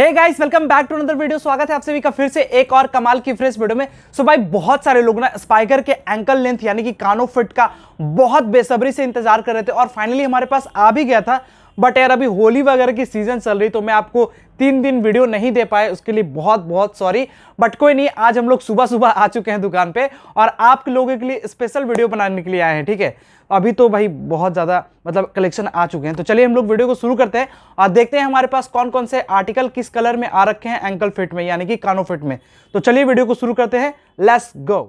hey guys welcome back to another video स्वागत है आप सभी का फिर से एक और कमाल की फ्रेश वीडियो में सो so भाई बहुत सारे लोग ना स्पाइकर के एंकल लेंथ यानी कि कानो फिट का बहुत बेसब्री से इंतजार कर रहे थे और फाइनली हमारे पास आ भी गया था बट यार अभी होली वगैरह की सीजन चल रही तो मैं आपको तीन दिन वीडियो नहीं दे पाए उसके लिए बहुत बहुत सॉरी बट कोई नहीं आज हम लोग सुबह सुबह आ चुके हैं दुकान पे और आप लोगों के लिए स्पेशल वीडियो बनाने के लिए आए हैं ठीक है तो अभी तो भाई बहुत ज़्यादा मतलब कलेक्शन आ चुके हैं तो चलिए हम लोग वीडियो को शुरू करते हैं और देखते हैं हमारे पास कौन कौन से आर्टिकल किस कलर में आ रखे हैं एंकल फिट में यानी कि कानो फिट में तो चलिए वीडियो को शुरू करते हैं लेस गो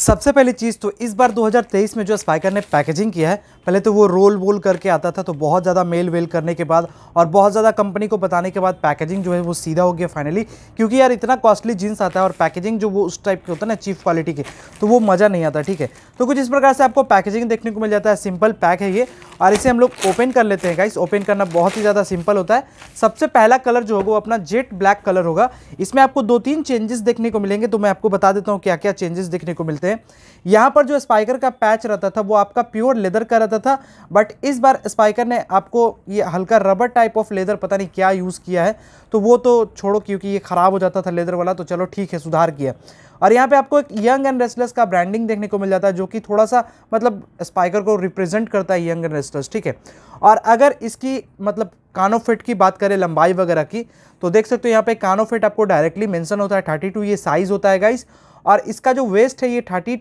सबसे पहली चीज़ तो इस बार 2023 में जो स्पाइकर ने पैकेजिंग किया है पहले तो वो रोल वोल करके आता था तो बहुत ज़्यादा मेल वेल करने के बाद और बहुत ज़्यादा कंपनी को बताने के बाद पैकेजिंग जो है वो सीधा हो गया फाइनली क्योंकि यार इतना कॉस्टली जीन्स आता है और पैकेजिंग जो वो उस टाइप के होता है ना चीफ क्वालिटी के तो वो मज़ा नहीं आता ठीक है तो कुछ इस प्रकार से आपको पैकेजिंग देखने को मिल जाता है सिंपल पैक है ये और इसे हम लोग ओपन कर लेते हैं गाइस ओपन करना बहुत ही ज़्यादा सिंपल होता है सबसे पहला कलर जो होगा वो अपना जेट ब्लैक कलर होगा इसमें आपको दो तीन चेंजेस देखने को मिलेंगे तो मैं आपको बता देता हूँ क्या क्या चेंजेस देखने को मिलते बोलते हैं यहाँ पर जो स्पाइकर का पैच रहता था वो आपका प्योर लेदर का रहता था बट इस बार स्पाइकर ने आपको ये हल्का रबर टाइप ऑफ लेदर पता नहीं क्या यूज़ किया है तो वो तो छोड़ो क्योंकि ये ख़राब हो जाता था लेदर वाला तो चलो ठीक है सुधार किया और यहाँ पे आपको एक यंग एंड रेस्टलेस का ब्रांडिंग देखने को मिल जाता है जो कि थोड़ा सा मतलब स्पाइकर को रिप्रेजेंट करता है यंग एंड रेस्टलेस ठीक है और अगर इसकी मतलब कानो फिट की बात करें लंबाई वगैरह की तो देख सकते हो यहाँ पे कानो फिट आपको डायरेक्टली मेंशन होता है थर्टी टू ये साइज़ होता है गाइज़ और इसका जो वेस्ट है ये थर्टी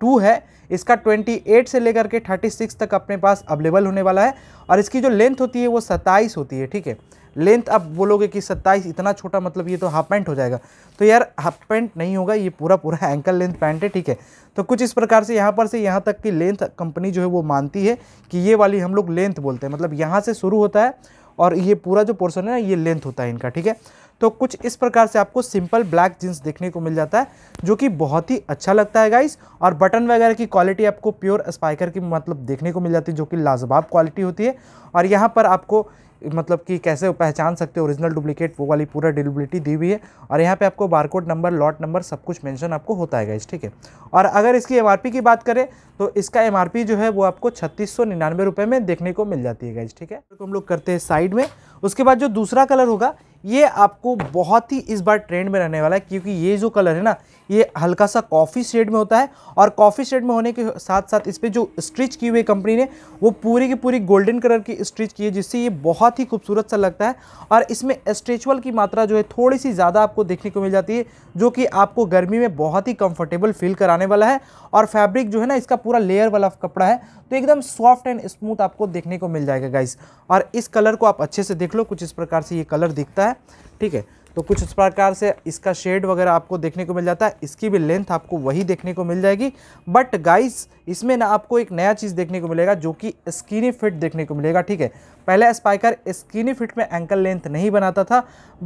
टू है इसका 28 से लेकर के 36 तक अपने पास अवेलेबल होने वाला है और इसकी जो लेंथ होती है वो 27 होती है ठीक है लेंथ आप बोलोगे कि 27 इतना छोटा मतलब ये तो हाफ पैंट हो जाएगा तो यार हाफ पैंट नहीं होगा ये पूरा पूरा एंकल लेंथ पैंट है ठीक है तो कुछ इस प्रकार से यहाँ पर से यहाँ तक की लेंथ कंपनी जो है वो मानती है कि ये वाली हम लोग लेंथ बोलते हैं मतलब यहाँ से शुरू होता है और ये पूरा जो पोर्सन है ना ये लेंथ होता है इनका ठीक है तो कुछ इस प्रकार से आपको सिंपल ब्लैक जीन्स देखने को मिल जाता है जो कि बहुत ही अच्छा लगता है गाइस और बटन वगैरह की क्वालिटी आपको प्योर स्पाइकर की मतलब देखने को मिल जाती है जो कि लाजवाब क्वालिटी होती है और यहाँ पर आपको मतलब कि कैसे पहचान सकते हो ओरिजिनल डुप्लीकेट वो वाली पूरा डिलिबिलिटी दी हुई है और यहाँ पे आपको बारकोड नंबर लॉट नंबर सब कुछ मेंशन आपको होता है गाइज ठीक है और अगर इसकी एमआरपी की बात करें तो इसका एमआरपी जो है वो आपको छत्तीस सौ में देखने को मिल जाती है गाइज ठीक है तो हम लोग करते हैं साइड में उसके बाद जो दूसरा कलर होगा ये आपको बहुत ही इस बार ट्रेंड में रहने वाला है क्योंकि ये जो कलर है ना ये हल्का सा कॉफ़ी शेड में होता है और कॉफ़ी शेड में होने के साथ साथ इस पर जो स्ट्रिच की हुई कंपनी ने वो पूरी की पूरी गोल्डन कलर की स्ट्रिच की है जिससे ये बहुत ही खूबसूरत सा लगता है और इसमें स्ट्रेचुअल की मात्रा जो है थोड़ी सी ज़्यादा आपको देखने को मिल जाती है जो कि आपको गर्मी में बहुत ही कंफर्टेबल फील कराने वाला है और फैब्रिक जो है ना इसका पूरा लेयर वाला कपड़ा है तो एकदम सॉफ्ट एंड स्मूथ आपको देखने को मिल जाएगा गाइस और इस कलर को आप अच्छे से देख लो कुछ इस प्रकार से ये कलर दिखता है है ठीक है तो कुछ इस प्रकार से इसका शेड वगैरह आपको देखने को मिल जाता है इसकी भी लेंथ आपको वही देखने को मिल जाएगी बट गाइस इसमें ना आपको एक नया चीज़ देखने को मिलेगा जो कि स्किनी फिट देखने को मिलेगा ठीक है पहले स्पाइकर स्किनी फिट में एंकल लेंथ नहीं बनाता था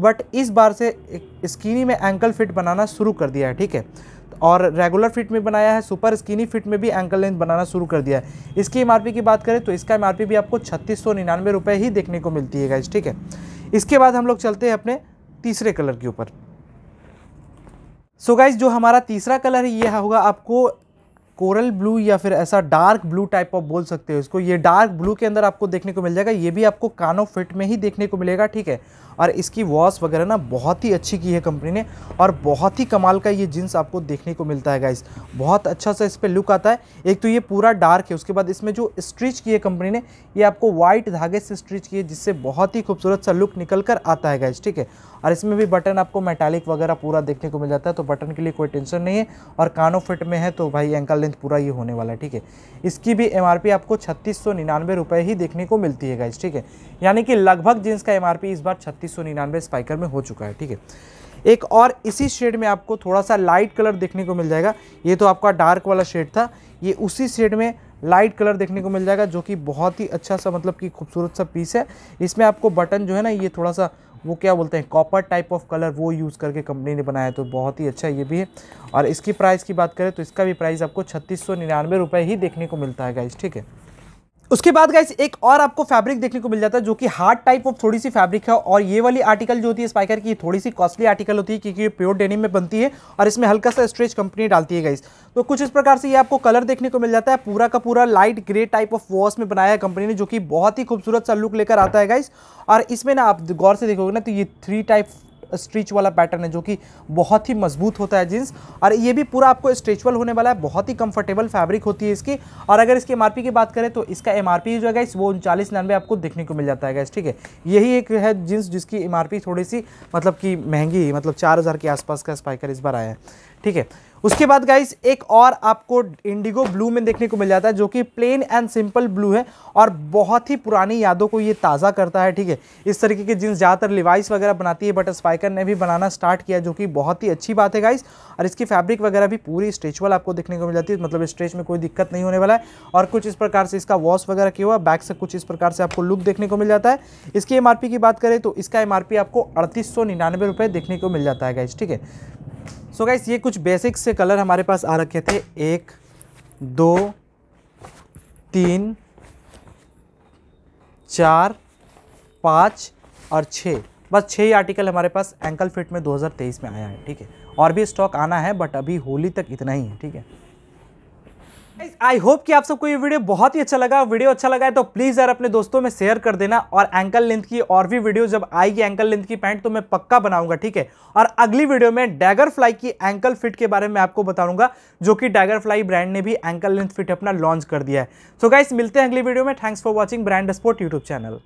बट इस बार से स्किनी में एंकल फिट बनाना शुरू कर दिया है ठीक है और रेगुलर फिट में बनाया है सुपर स्किनी फिट में भी एंकल लेंथ बनाना शुरू कर दिया है इसकी एम की बात करें तो इसका एम भी आपको छत्तीस ही देखने को मिलती है गाइज ठीक है इसके बाद हम लोग चलते हैं अपने तीसरे कलर के ऊपर सो गाइज जो हमारा तीसरा कलर है ये होगा आपको कोरल ब्लू या फिर ऐसा डार्क ब्लू टाइप ऑफ बोल सकते हो इसको ये डार्क ब्लू के अंदर आपको देखने को मिल जाएगा ये भी आपको कानो फिट में ही देखने को मिलेगा ठीक है और इसकी वॉश वगैरह ना बहुत ही अच्छी की है कंपनी ने और बहुत ही कमाल का ये जीन्स आपको देखने को मिलता है गाइस बहुत अच्छा सा इस पर लुक आता है एक तो ये पूरा डार्क है उसके बाद इसमें जो स्ट्रिच की है कंपनी ने ये आपको व्हाइट धागे से स्ट्रिच की है जिससे बहुत ही खूबसूरत सा लुक निकल कर आता है गाइस ठीक है और इसमें भी बटन आपको मेटालिक वगैरह पूरा देखने को मिल जाता है तो बटन के लिए कोई टेंशन नहीं है और कानों फिट में है तो भाई एंकल लेंथ पूरा ये होने वाला है ठीक है इसकी भी एम आपको छत्तीस सौ ही देखने को मिलती है गाइज ठीक है यानी कि लगभग जीन्स का एम इस बार छत्तीस पैंतीस स्पाइकर में हो चुका है ठीक है एक और इसी शेड में आपको थोड़ा सा लाइट कलर देखने को मिल जाएगा ये तो आपका डार्क वाला शेड था ये उसी शेड में लाइट कलर देखने को मिल जाएगा जो कि बहुत ही अच्छा सा मतलब कि खूबसूरत सा पीस है इसमें आपको बटन जो है ना ये थोड़ा सा वो क्या बोलते हैं कॉपर टाइप ऑफ कलर वो यूज़ करके कंपनी ने बनाया तो बहुत ही अच्छा ये भी है और इसकी प्राइस की बात करें तो इसका भी प्राइस आपको छत्तीस ही देखने को मिलता है गाइज ठीक है उसके बाद गाइस एक और आपको फैब्रिक देखने को मिल जाता है जो कि हार्ड टाइप ऑफ थोड़ी सी फैब्रिक है और ये वाली आर्टिकल जो होती है स्पाइकर की थोड़ी सी कॉस्टली आर्टिकल होती है क्योंकि ये प्योर डेनिम में बनती है और इसमें हल्का सा स्ट्रेच कंपनी डालती है गाइस तो कुछ इस प्रकार से ये आपको कलर देखने को मिल जाता है पूरा का पूरा light grey type of wash में बनाया है कंपनी ने जो कि बहुत ही खूबसूरत सा लुक लेकर आता है गाइस और इसमें ना आप गौर से देखोगे ना तो ये थ्री टाइप स्ट्रीच वाला पैटर्न है जो कि बहुत ही मजबूत होता है जीन्स और ये भी पूरा आपको स्ट्रेचबल होने वाला है बहुत ही कंफर्टेबल फैब्रिक होती है इसकी और अगर इसकी एमआरपी की बात करें तो इसका एमआरपी जो है इस वो उनचालीस नब्बे आपको देखने को मिल जाता है ठीक है यही एक है जीन्स जिसकी एमआरपी थोड़ी सी मतलब कि महंगी मतलब चार के आसपास का स्पाइकर इस बार आया है ठीक है उसके बाद गाइस एक और आपको इंडिगो ब्लू में देखने को मिल जाता है जो कि प्लेन एंड सिंपल ब्लू है और बहुत ही पुरानी यादों को ये ताज़ा करता है ठीक है इस तरीके के जींस ज़्यादातर लिवाइस वगैरह बनाती है बट स्पाइकर ने भी बनाना स्टार्ट किया जो कि बहुत ही अच्छी बात है गाइस और इसकी फैब्रिक वगैरह भी पूरी स्ट्रेचुअल आपको देखने को मिल जाती है मतलब स्ट्रेच में कोई दिक्कत नहीं होने वाला है और कुछ इस प्रकार से इसका वॉश वगैरह किया हुआ बैक से कुछ इस प्रकार से आपको लुक देखने को मिल जाता है इसकी एम की बात करें तो इसका एम आपको अड़तीस देखने को मिल जाता है गाइज ठीक है सो so गाइस ये कुछ बेसिक से कलर हमारे पास आ रखे थे एक दो तीन चार पाँच और छः बस छः ही आर्टिकल हमारे पास एंकल फिट में 2023 में आया है ठीक है और भी स्टॉक आना है बट अभी होली तक इतना ही है ठीक है आई होप कि आप सबको ये वीडियो बहुत ही अच्छा लगा वीडियो अच्छा लगा है तो प्लीज़ यार अपने दोस्तों में शेयर कर देना और एंकल लेंथ की और भी वीडियो जब आएगी एंकल लेंथ की पैंट तो मैं पक्का बनाऊंगा ठीक है और अगली वीडियो में डैगर फ्लाई की एंकल फिट के बारे में आपको बताऊंगा जो कि डैगर फ्लाई ब्रांड ने भी एंकल लेंथ फिट अपना लॉन्च कर दिया है सो so गाइस मिलते हैं अगली वीडियो में thanks for watching brand sport YouTube channel